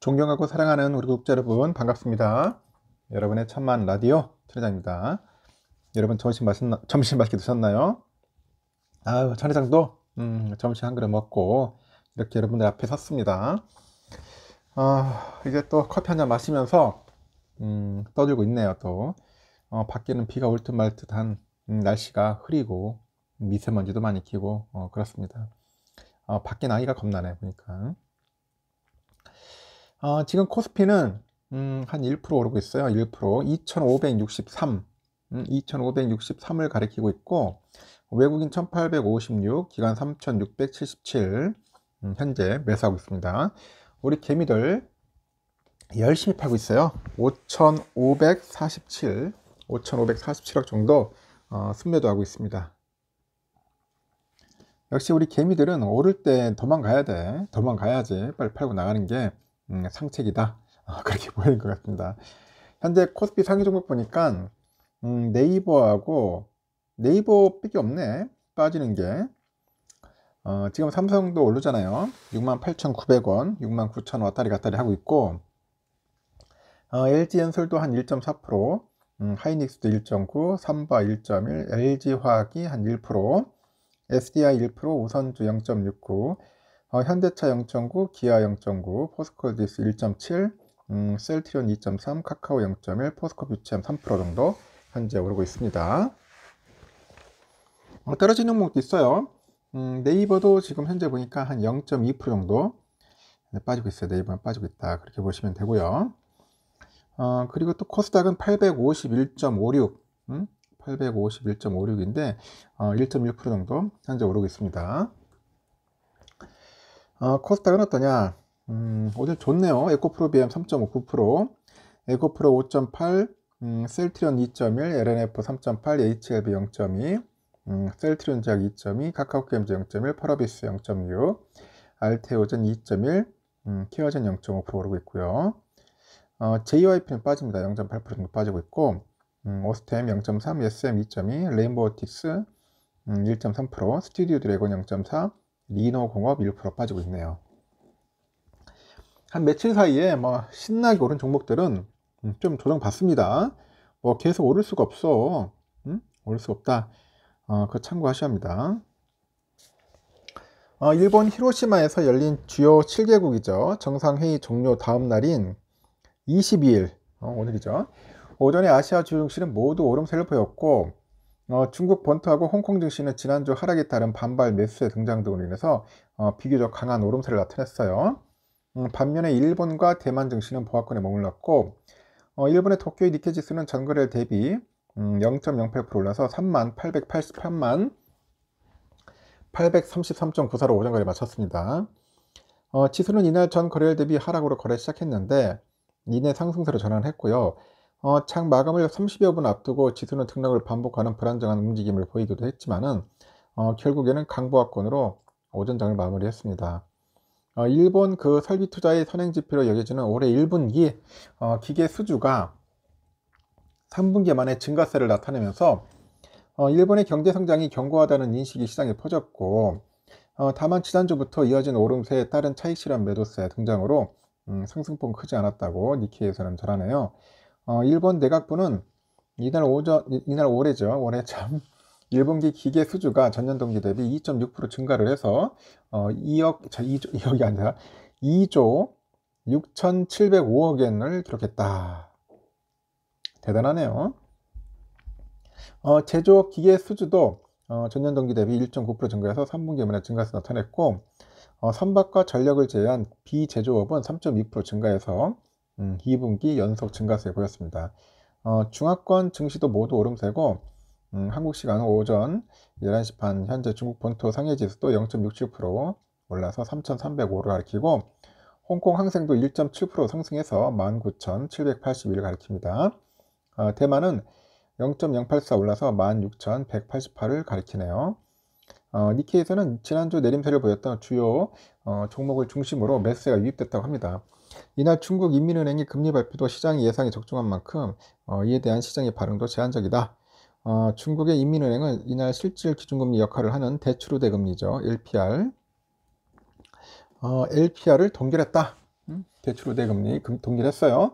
존경하고 사랑하는 우리 구독자 여러분 반갑습니다. 여러분의 천만 라디오 천회장입니다. 여러분 점심 맛있나, 점심 맛있게 드셨나요? 아유 천회장도 음, 점심 한 그릇 먹고 이렇게 여러분들 앞에 섰습니다. 아 이제 또 커피 한 잔 마시면서 음, 떠들고 있네요 또 어, 밖에는 비가 올 듯 말 듯한 음, 날씨가 흐리고 미세먼지도 많이 끼고 어, 그렇습니다. 어, 밖에 나이가 겁나네 보니까. 어, 지금 코스피는 음, 한 1% 오르고 있어요. 1% 2,563, 음, 2,563을 가리키고 있고 외국인 1,856, 기관 3,677 음, 현재 매수하고 있습니다. 우리 개미들 열심히 팔고 있어요. 5,547, 5,547억 정도 어, 순매도 하고 있습니다. 역시 우리 개미들은 오를 때 도망가야 돼. 도망가야지 빨리 팔고 나가는 게 음, 상책이다 아, 그렇게 보이는 것 같습니다 현재 코스피 상위 종목 보니까 음, 네이버하고 네이버 빽이 없네 빠지는 게 어, 지금 삼성도 오르잖아요 68,900원 69,000원 왔다리 갔다리 하고 있고 어, LG엔솔도 한1.4% 음, 하이닉스도 1.9, 삼바 1.1, LG화학이 한 1%, SDI 1%, 우선주 0.69, 어, 현대차 0.9, 기아 0.9, 포스코 디스 1.7, 음, 셀트리온 2.3, 카카오 0.1, 포스코 뷰치3% 정도 현재 오르고 있습니다. 어, 떨어지는 목도 있어요. 음, 네이버도 지금 현재 보니까 한 0.2% 정도 네, 빠지고 있어요. 네이버는 빠지고 있다. 그렇게 보시면 되고요. 어, 그리고 또 코스닥은 851.56, 음? 851.56인데 어, 1.1% 정도 현재 오르고 있습니다. 어, 코스닥은 어떠냐? 음, 어제 좋네요. 에코프로 BM 3.59%, 에코프로 5.8, 음, 셀트리온 2.1, LNF 3.8, HLB 0.2, 음, 셀트리온 제약 2.2, 카카오게임즈 0.1, 파라비스 0.6, 알테오젠 2.1, 음, 키어젠 0.5% 오르고 있고요. 어, JYP는 빠집니다. 0.8% 정도 빠지고 있고 음, 오스템 0.3, SM 2.2, 레인보우틱스 음, 1.3%, 스튜디오 드래곤 0.4, 리너 공업 1% 빠지고 있네요. 한 며칠 사이에 뭐 신나게 오른 종목들은 음, 좀 조정받습니다. 뭐 계속 오를 수가 없어. 응? 음, 오를 수 없다. 어, 그거 참고하셔야 합니다. 어, 일본 히로시마에서 열린 주요 7개국이죠. 정상회의 종료 다음 날인 22일, 어, 오늘이죠. 오전에 아시아 주식시는 요 모두 오름세를 보였고 어, 중국 본토하고 홍콩 증시는 지난주 하락에 따른 반발 매수의 등장 등으로 인해서 어, 비교적 강한 오름세를 나타냈어요. 음, 반면에 일본과 대만 증시는 보합권에 머물렀고 어, 일본의 도쿄의 니케 지수는 전거래일 대비 음, 0.08% 올라서 3만 883만 833.94로 오전거래 마쳤습니다. 어, 지수는 이날 전 거래일 대비 하락으로 거래 시작했는데 이내 상승세로 전환했고요. 어, 창 마감을 30여 분 앞두고 지수는 등락을 반복하는 불안정한 움직임을 보이기도 했지만은 어, 결국에는 강보합권으로 오전장을 마무리했습니다. 어, 일본 그 설비 투자의 선행 지표로 여겨지는 올해 1분기 어, 기계 수주가 3분기 만에 증가세를 나타내면서 어, 일본의 경제 성장이 견고하다는 인식이 시장에 퍼졌고 어, 다만 지난주부터 이어진 오름세에 따른 차익 실현 매도세 등장으로 음, 상승폭 크지 않았다고 니케이에서는 전하네요. 어, 일본 내각부는 이날 오전 이날 올해죠 올해 참 1분기 기계 수주가 전년 동기 대비 2.6% 증가를 해서 어, 2억 저 2조 2억이 아니라 2조 6,705억 엔을 기록했다. 대단하네요. 어, 제조업 기계 수주도 어, 전년 동기 대비 1.9% 증가해서 3분기 문에증가세서 나타냈고 어, 선박과 전력을 제외한 비제조업은 3.2% 증가해서 음, 2분기 연속 증가세 보였습니다. 어, 중화권 증시도 모두 오름세고 음, 한국 시간 오전 11시 반 현재 중국 본토 상해 지수도 0.67% 올라서 3,305로 가리키고 홍콩 항생도 1.7% 상승해서 19,781을 가리킵니다. 어, 대만은 0.084 올라서 16,188을 가리키네요. 어, 니케이에서는 지난주 내림세를 보였던 주요 어, 종목을 중심으로 매스가 유입됐다고 합니다. 이날 중국 인민은행이 금리 발표도 시장 예상에 적중한 만큼 어, 이에 대한 시장의 반응도 제한적이다. 어, 중국의 인민은행은 이날 실질 기준금리 역할을 하는 대출우대금리죠. LPR. 어, LPR을 동결했다. 음, 대출우대금리 동결했어요.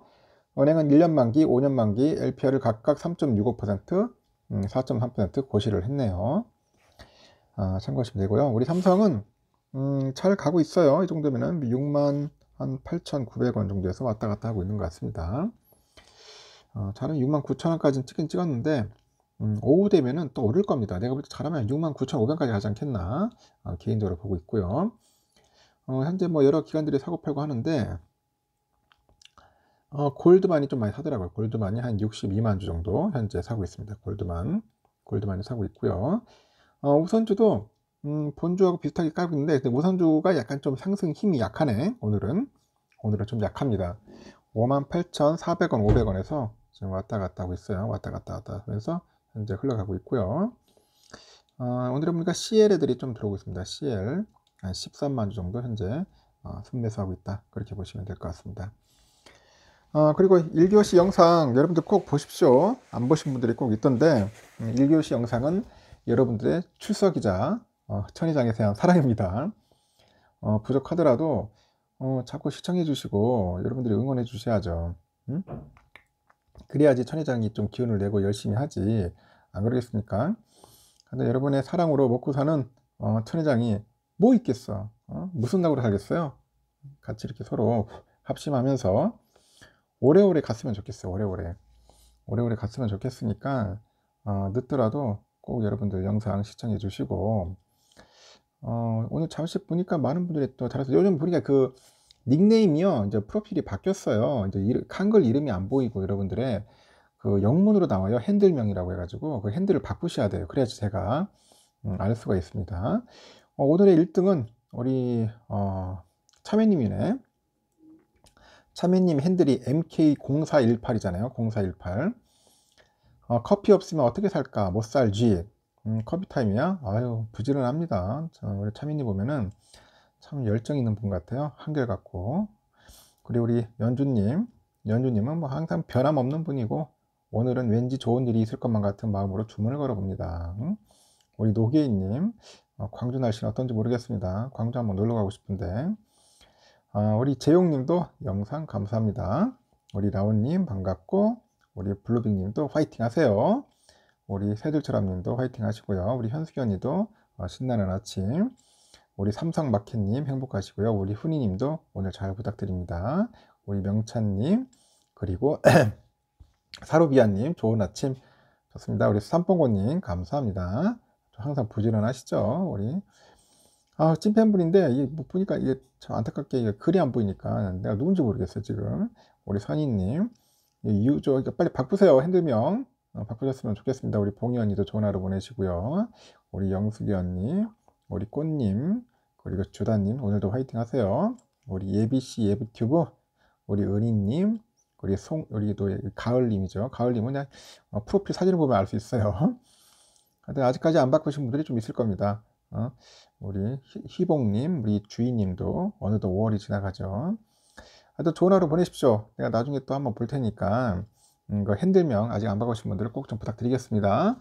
은행은 1년 만기, 5년 만기 LPR을 각각 3.65%, 4.3% 음, 고시를 했네요. 아, 참고하시면 되고요. 우리 삼성은 음, 잘 가고 있어요. 이정도면 6만 한 8,900원 정도에서 왔다 갔다 하고 있는 것 같습니다. 어, 저는 69,000원까지는 찍긴 찍었는데 음, 오후 되면은 또 오를 겁니다. 내가 볼 때 잘하면 69,500원까지 가지 않겠나 어, 개인적으로 보고 있고요. 어, 현재 뭐 여러 기관들이 사고 팔고 하는데 어, 골드만이 좀 많이 사더라고요. 골드만이 한 62만 주 정도 현재 사고 있습니다. 골드만 골드만이 사고 있고요. 어, 우선주도 음, 본주하고 비슷하게 깔고 있는데 오선주가 약간 좀 상승 힘이 약하네 오늘은 오늘은 좀 약합니다 58,400원 500원에서 지금 왔다 갔다 하고 있어요 왔다 갔다 왔다 하면서 현재 흘러가고 있고요 어, 오늘은 보니까 CL 애들이 좀 들어오고 있습니다 CL 한 13만 주 정도 현재 어, 순매수하고 있다 그렇게 보시면 될 것 같습니다 어, 그리고 1교시 영상 여러분들 꼭 보십시오 안 보신 분들이 꼭 있던데 1교시 음, 영상은 여러분들의 출석이자 어, 천의장의 세안 사랑입니다. 어, 부족하더라도 어, 자꾸 시청해 주시고 여러분들이 응원해 주셔야죠. 응? 음? 그래야지 천의장이 좀 기운을 내고 열심히 하지 안 그러겠습니까? 근데 여러분의 사랑으로 먹고 사는 어, 천의장이 뭐 있겠어? 어? 무슨 낙으로 살겠어요? 같이 이렇게 서로 합심하면서 오래오래 갔으면 좋겠어요. 오래오래 오래오래 갔으면 좋겠으니까 어, 늦더라도 꼭 여러분들 영상 시청해 주시고 어, 오늘 잠시 보니까 많은 분들이 또 잘해서 요즘 보니까 그 닉네임이요. 이제 프로필이 바뀌었어요. 이제 한글 이름이 안 보이고 여러분들의 그 영문으로 나와요. 핸들명이라고 해가지고 그 핸들을 바꾸셔야 돼요. 그래야지 제가 음, 알 수가 있습니다. 어, 오늘의 1등은 우리 어, 참외님이네. 참외님 핸들이 MK0418이잖아요. 0418. 어, 커피 없으면 어떻게 살까? 못 살지. 음, 커피 타임이야? 아유, 부지런합니다. 우리 차민이 보면은 참 열정 있는 분 같아요. 한결같고. 그리고 우리 연주님, 연주님은 뭐 항상 변함없는 분이고, 오늘은 왠지 좋은 일이 있을 것만 같은 마음으로 주문을 걸어봅니다. 응? 우리 노계인님, 어, 광주 날씨는 어떤지 모르겠습니다. 광주 한번 놀러 가고 싶은데. 아, 우리 재용님도 영상 감사합니다. 우리 라온님 반갑고, 우리 블루빙님도 화이팅 하세요. 우리 새들처럼님도 화이팅 하시고요. 우리 현숙이 언니도 어, 신나는 아침. 우리 삼성마켓님 행복하시고요. 우리 훈이님도 오늘 잘 부탁드립니다. 우리 명찬님 그리고 사루비아님 좋은 아침 좋습니다. 우리 삼봉고님 감사합니다. 항상 부지런하시죠. 우리 아 찐팬분인데 이게 뭐 보니까 이게 참 안타깝게 이게 글이 안 보이니까 내가 누군지 모르겠어요 지금 우리 선희님 유저 빨리 바꾸세요 핸드명 어, 바꾸셨으면 좋겠습니다. 우리 봉이 언니도 좋은 하루 보내시고요. 우리 영숙이 언니, 우리 꽃님, 그리고 주다님 오늘도 화이팅 하세요. 우리 예비씨 예비튜브, 우리 은희님, 우리 송, 우리 또 가을님이죠. 가을님은 그냥 어, 프로필 사진을 보면 알 수 있어요. 근데 아직까지 안 바꾸신 분들이 좀 있을 겁니다. 어? 우리 희봉님, 우리 주인님도 어느덧 5월이 지나가죠. 하여튼 좋은 하루 보내십시오. 내가 나중에 또 한번 볼 테니까 음, 핸들명 아직 안 바꾸신 분들은 꼭 좀 부탁드리겠습니다.